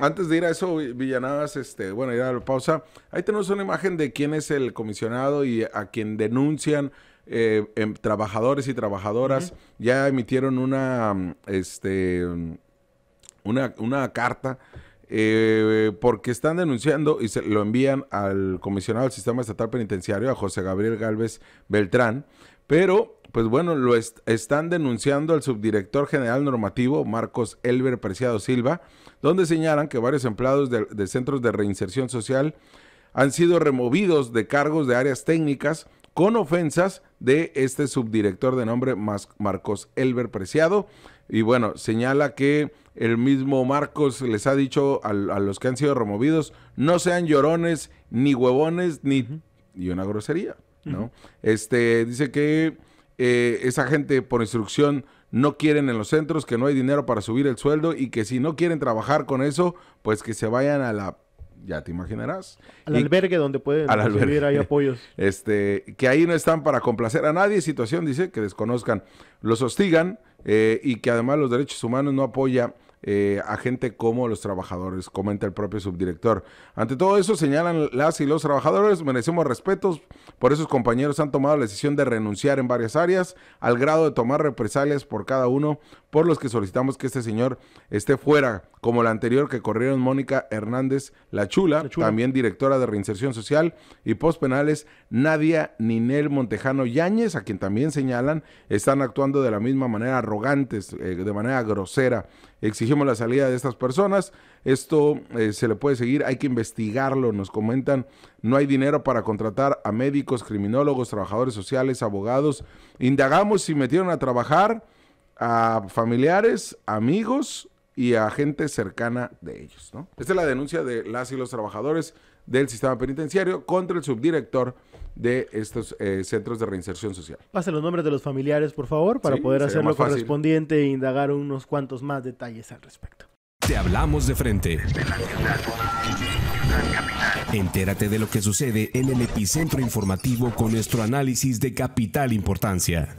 antes de ir a eso, Villanavas, este, bueno, a la pausa. Ahí tenemos una imagen de quién es el comisionado y a quien denuncian eh, em, trabajadores y trabajadoras. Ya emitieron una, este, una, carta. Eh, porque están denunciando y se lo envían al comisionado del sistema estatal penitenciario, a José Gabriel Galvez Beltrán, pero pues bueno, lo están denunciando al subdirector general normativo Marcos Elber Preciado Silva, donde señalan que varios empleados de, centros de reinserción social han sido removidos de cargos de áreas técnicas con ofensas de este subdirector de nombre Marcos Elber Preciado. Y bueno, señala que el mismo Marcos les ha dicho a, los que han sido removidos, no sean llorones, ni huevones, ni... Y una grosería, ¿no? Este, dice que eh, esa gente por instrucción no quieren en los centros, que no hay dinero para subir el sueldo y que si no quieren trabajar con eso, pues que se vayan a la ya te imaginarás. Al albergue donde pueden al recibir apoyos. Este, que ahí no están para complacer a nadie, situación dice que desconozcan, los hostigan eh, y que además los derechos humanos no apoya eh, a gente como los trabajadores, comenta el propio subdirector. Ante todo eso, señalan las y los trabajadores, merecemos respetos, por esos compañeros han tomado la decisión de renunciar en varias áreas, al grado de tomar represalias por cada uno, por los que solicitamos que este señor esté fuera, como la anterior que corrieron Mónica Hernández la Chula, también directora de Reinserción Social y Postpenales, Nadia Ninel Montejano Yáñez, a quien también señalan, están actuando de la misma manera arrogantes, eh, de manera grosera, exigiendo la salida de estas personas. Esto eh, se le puede seguir, hay que investigarlo, nos comentan. No hay dinero para contratar a médicos, criminólogos, trabajadores sociales, abogados. Indagamos si metieron a trabajar a familiares, amigos y a gente cercana de ellos. ¿no? Esta es la denuncia de las y los trabajadores del sistema penitenciario contra el subdirector de estos eh, centros de reinserción social. Pase los nombres de los familiares, por favor, para poder hacer lo correspondiente e indagar unos cuantos más detalles al respecto. Te hablamos de frente. Entérate de lo que sucede en el epicentro informativo con nuestro análisis de capital importancia.